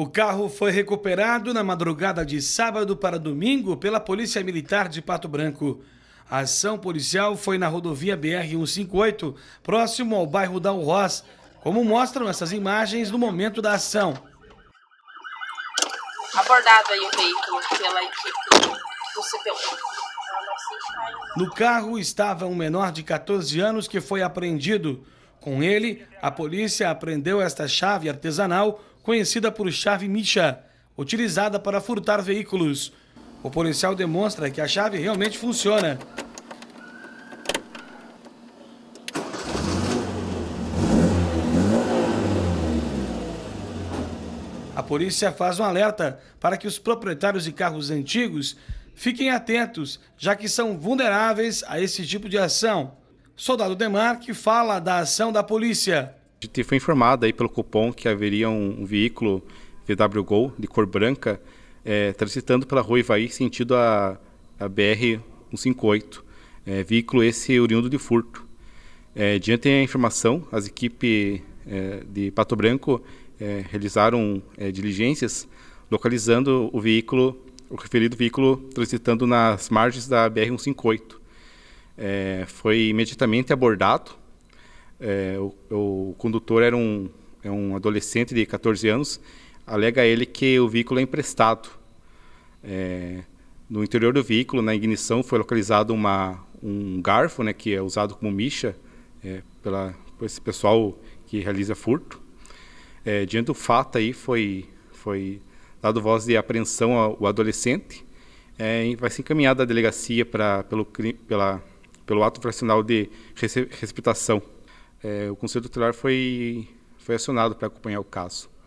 O carro foi recuperado na madrugada de sábado para domingo pela Polícia Militar de Pato Branco. A ação policial foi na rodovia BR-158, próximo ao bairro da Urroz, como mostram essas imagens no momento da ação. Abordado aí o veículo pela equipe do CPU. No carro estava um menor de 14 anos que foi apreendido. Com ele, a polícia apreendeu esta chave artesanal conhecida por chave micha, utilizada para furtar veículos. O policial demonstra que a chave realmente funciona. A polícia faz um alerta para que os proprietários de carros antigos fiquem atentos, já que são vulneráveis a esse tipo de ação. Soldado Demarque fala da ação da polícia. A gente foi informado aí pelo cupom que haveria um, um veículo VW Gol de cor branca é, transitando pela rua Ivaí sentido a, a BR-158, é, veículo esse oriundo de furto. É, diante da informação, as equipes é, de Pato Branco é, realizaram é, diligências localizando o veículo, o referido veículo transitando nas margens da BR-158. foi imediatamente abordado é, o, o, condutor era um, é um adolescente de 14 anos, alega ele que o veículo é emprestado. É, no interior do veículo, na ignição, foi localizado uma, um garfo, né, que é usado como micha é, pela, por esse pessoal que realiza furto. É, diante do fato aí, foi, foi dado voz de apreensão ao, adolescente é, e vai ser encaminhado à delegacia pra, pelo, pela, pelo ato fracional de rece, é, o Conselho Tutelar foi, foi acionado para acompanhar o caso.